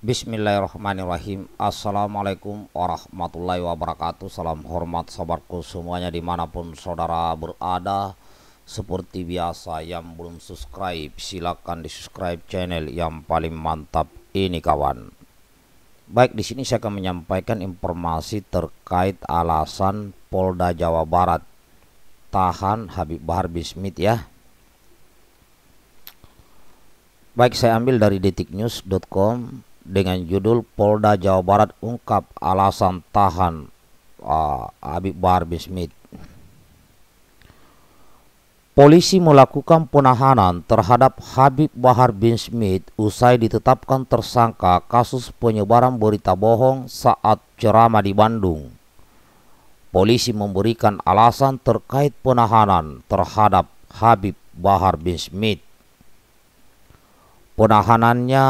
Bismillahirrahmanirrahim Assalamualaikum warahmatullahi wabarakatuh Salam hormat sobatku semuanya dimanapun saudara berada Seperti biasa yang belum subscribe silahkan di subscribe channel yang paling mantap ini kawan Baik di sini saya akan menyampaikan informasi terkait alasan Polda Jawa Barat Tahan Habib Bahar Bismit ya Baik, saya ambil dari detiknews.com dengan judul Polda Jawa Barat ungkap alasan tahan uh, Habib Bahar bin Smith. Polisi melakukan penahanan terhadap Habib Bahar bin Smith usai ditetapkan tersangka kasus penyebaran berita bohong saat ceramah di Bandung. Polisi memberikan alasan terkait penahanan terhadap Habib Bahar bin Smith penahanannya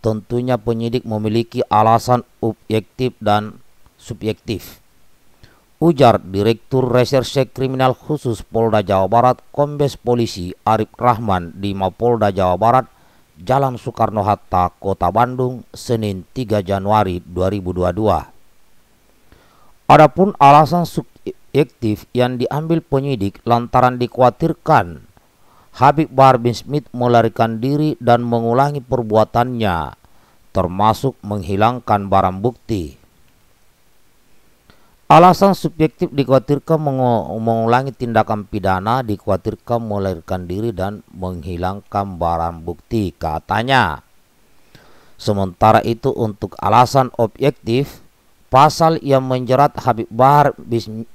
tentunya penyidik memiliki alasan objektif dan subjektif. Ujar Direktur Reserse Kriminal Khusus Polda Jawa Barat Kombes Polisi Arif Rahman di Mapolda Jawa Barat Jalan Soekarno-Hatta, Kota Bandung, Senin 3 Januari 2022. Adapun alasan subjektif yang diambil penyidik lantaran dikhawatirkan Habib Bahar bin Smith melarikan diri dan mengulangi perbuatannya, termasuk menghilangkan barang bukti. Alasan subjektif dikhawatirkan mengulangi tindakan pidana, dikhawatirkan melarikan diri dan menghilangkan barang bukti, katanya. Sementara itu untuk alasan objektif, pasal yang menjerat Habib Bahar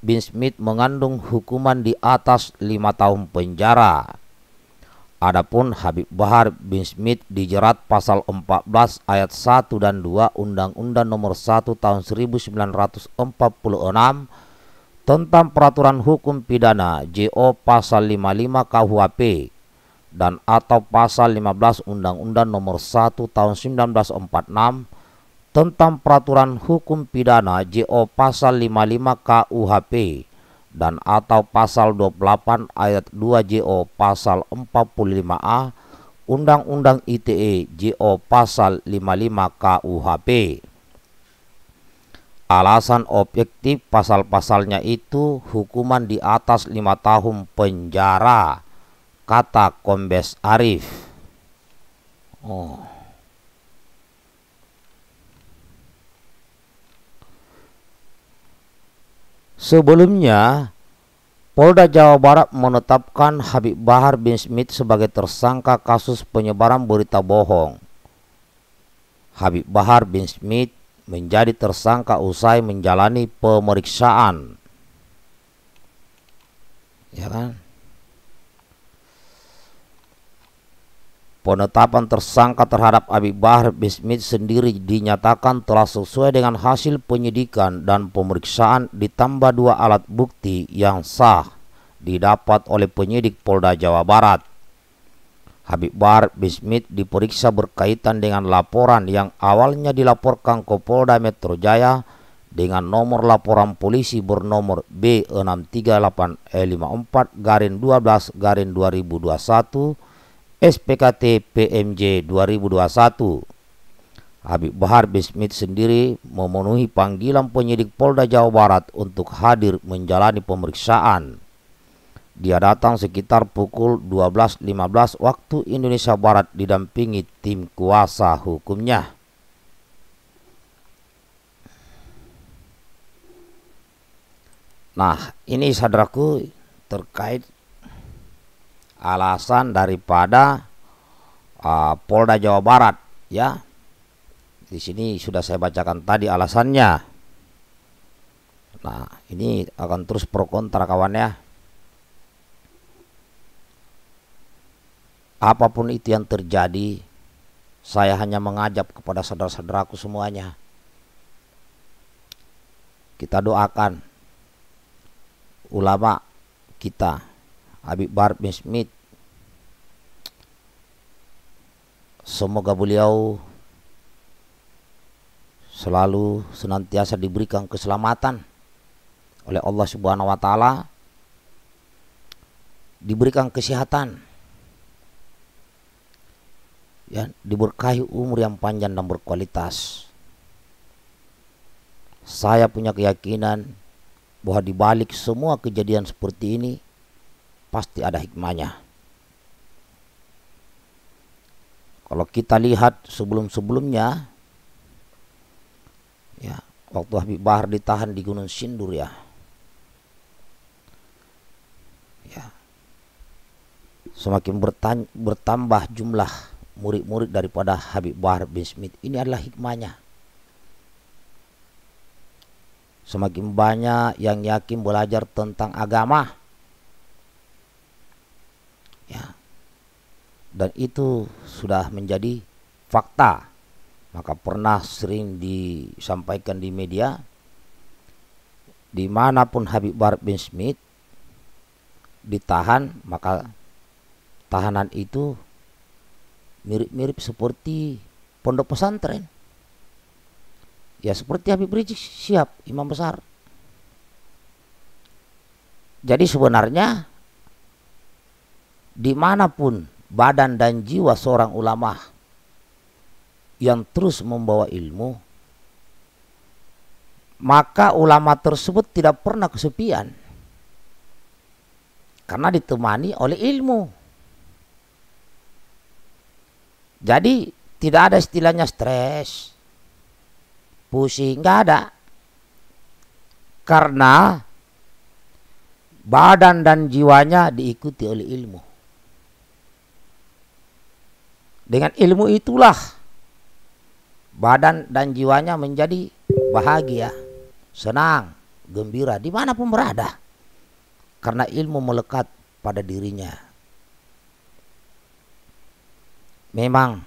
bin Smith mengandung hukuman di atas lima tahun penjara. Adapun Habib Bahar bin Smith dijerat pasal 14 ayat 1 dan 2 Undang-Undang Nomor 1 Tahun 1946 tentang peraturan hukum pidana JO pasal 55 KUHP dan atau pasal 15 Undang-Undang Nomor 1 Tahun 1946 tentang peraturan hukum pidana JO pasal 55 KUHP dan atau pasal 28 ayat 2 JO pasal 45A Undang-Undang ITE JO pasal 55 KUHP. Alasan objektif pasal-pasalnya itu hukuman di atas 5 tahun penjara, kata Kombes Arif. Oh. Sebelumnya, Polda Jawa Barat menetapkan Habib Bahar bin Smith sebagai tersangka kasus penyebaran berita bohong. Habib Bahar bin Smith menjadi tersangka usai menjalani pemeriksaan. Ya kan? Penetapan tersangka terhadap Abi Bahar Bismit sendiri dinyatakan telah sesuai dengan hasil penyidikan dan pemeriksaan ditambah dua alat bukti yang sah didapat oleh penyidik Polda Jawa Barat. Habib Bahar Bismit diperiksa berkaitan dengan laporan yang awalnya dilaporkan ke Polda Metro Jaya dengan nomor laporan polisi bernomor B638E54 e garing 12 garing 2021 SPKT PMJ 2021. Habib Bahar Bismit sendiri memenuhi panggilan penyidik Polda Jawa Barat untuk hadir menjalani pemeriksaan. Dia datang sekitar pukul 12.15 waktu Indonesia Barat didampingi tim kuasa hukumnya. Nah, ini saudaraku terkait alasan daripada uh, Polda Jawa Barat ya. Di sini sudah saya bacakan tadi alasannya. Nah, ini akan terus pro kontra kawan ya. Apapun itu yang terjadi, saya hanya mengajak kepada saudara-saudaraku semuanya. Kita doakan ulama kita Abi Bart bin Smith. Semoga beliau selalu senantiasa diberikan keselamatan oleh Allah Subhanahu wa taala diberikan kesehatan ya diberkahi umur yang panjang dan berkualitas saya punya keyakinan bahwa di balik semua kejadian seperti ini pasti ada hikmahnya. Kalau kita lihat sebelum-sebelumnya, ya waktu Habib Bahar ditahan di Gunung Sindur ya, ya semakin bertambah jumlah murid-murid daripada Habib Bahar bin Smith. Ini adalah hikmahnya. Semakin banyak yang yakin belajar tentang agama, dan itu sudah menjadi fakta maka pernah sering disampaikan di media dimanapun Habib Bar bin Smith ditahan maka tahanan itu mirip-mirip seperti pondok pesantren ya seperti Habib Rizik siap imam besar jadi sebenarnya dimanapun badan dan jiwa seorang ulama yang terus membawa ilmu, maka ulama tersebut tidak pernah kesepian karena ditemani oleh ilmu. Jadi tidak ada istilahnya stres, pusing, nggak ada. Karena badan dan jiwanya diikuti oleh ilmu. Dengan ilmu itulah badan dan jiwanya menjadi bahagia, senang, gembira dimanapun berada. Karena ilmu melekat pada dirinya. Memang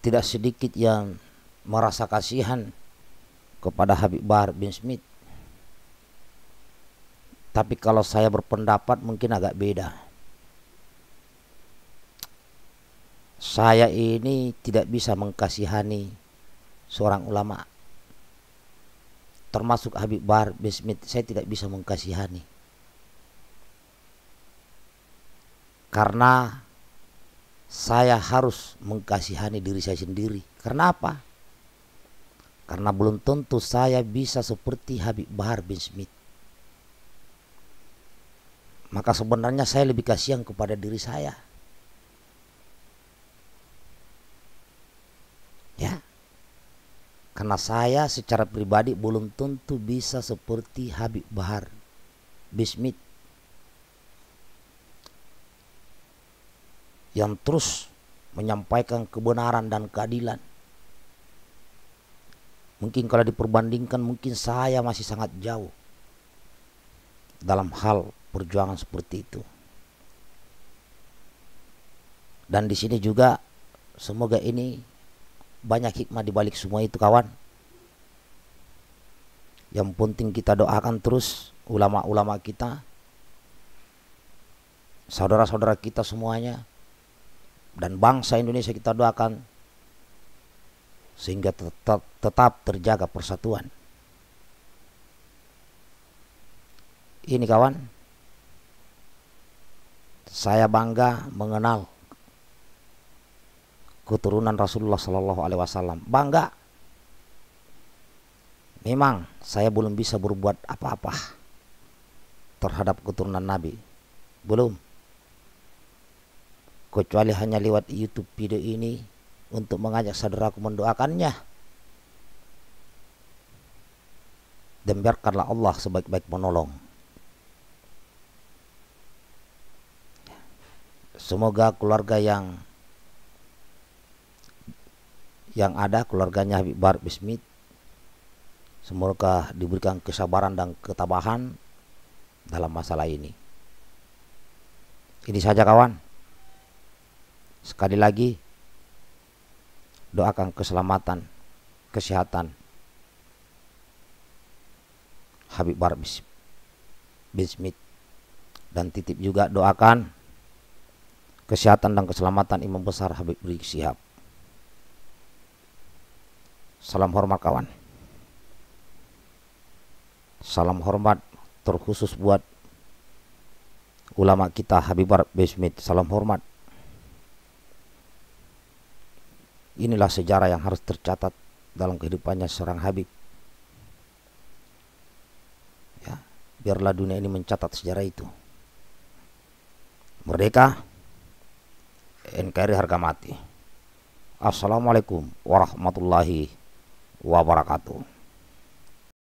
tidak sedikit yang merasa kasihan kepada Habib Bahar bin Smith. Tapi kalau saya berpendapat mungkin agak beda. saya ini tidak bisa mengkasihani seorang ulama termasuk Habib Bahar Bismit saya tidak bisa mengkasihani karena saya harus mengkasihani diri saya sendiri karena apa karena belum tentu saya bisa seperti Habib Bahar bin Smith maka sebenarnya saya lebih kasihan kepada diri saya Karena saya secara pribadi belum tentu bisa seperti Habib Bahar Bismit yang terus menyampaikan kebenaran dan keadilan. Mungkin kalau diperbandingkan mungkin saya masih sangat jauh dalam hal perjuangan seperti itu. Dan di sini juga semoga ini banyak hikmah di balik semua itu kawan yang penting kita doakan terus ulama-ulama kita saudara-saudara kita semuanya dan bangsa Indonesia kita doakan sehingga tetap, tetap terjaga persatuan. Ini kawan, saya bangga mengenal keturunan Rasulullah Shallallahu Alaihi Wasallam bangga memang saya belum bisa berbuat apa-apa terhadap keturunan Nabi belum kecuali hanya lewat YouTube video ini untuk mengajak saudaraku mendoakannya dan biarkanlah Allah sebaik-baik menolong semoga keluarga yang yang ada keluarganya Habib Bar Bismit semoga diberikan kesabaran dan ketabahan dalam masalah ini ini saja kawan sekali lagi doakan keselamatan kesehatan Habib Bar Bismit dan titip juga doakan kesehatan dan keselamatan Imam Besar Habib Rizik Syihab Salam hormat kawan. Salam hormat terkhusus buat ulama kita Habibar Besmit. Salam hormat. Inilah sejarah yang harus tercatat dalam kehidupannya seorang Habib. Ya, biarlah dunia ini mencatat sejarah itu. Merdeka, NKRI harga mati. Assalamualaikum warahmatullahi wabarakatuh.